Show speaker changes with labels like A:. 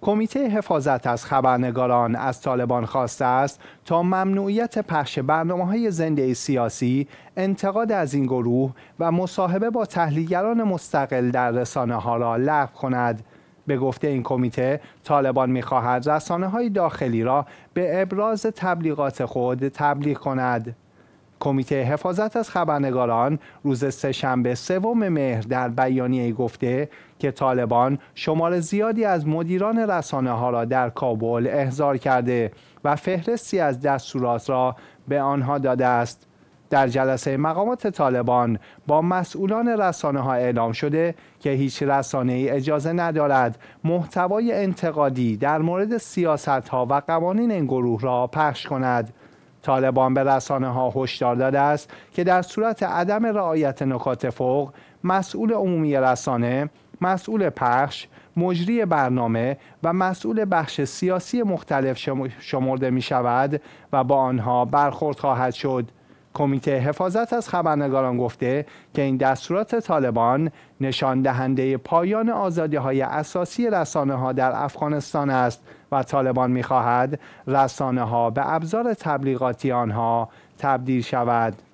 A: کمیته حفاظت از خبرنگاران از طالبان خواسته است تا ممنوعیت پخش برنامه های زنده سیاسی، انتقاد از این گروه و مصاحبه با تحلیلگران مستقل در رسانه ها را لغو کند. به گفته این کمیته طالبان میخواهد رسانه های داخلی را به ابراز تبلیغات خود تبلیغ کند. کمیته حفاظت از خبرنگاران روز سهشنبه سوم مهر در بیانیه گفته که طالبان شمار زیادی از مدیران رسانه ها را در کابل احضار کرده و فهرستی از دستورات را به آنها داده است. در جلسه مقامات طالبان با مسئولان رسانه ها اعلام شده که هیچ رسانه ای اجازه ندارد محتوای انتقادی در مورد سیاست ها و قوانین این گروه را پخش کند. طالبان به رسانه ها هشدار داده است که در صورت عدم رعایت نکات فوق مسئول عمومی رسانه مسئول پخش مجری برنامه و مسئول بخش سیاسی مختلف شمرده می شود و با آنها برخورد خواهد شد کمیته حفاظت از خبرنگاران گفته که این دستورات طالبان نشان دهنده پایان آزادی های اساسی رسانه ها در افغانستان است و طالبان می خواهد رسانه ها به ابزار تبلیغاتی آنها تبدیل شود.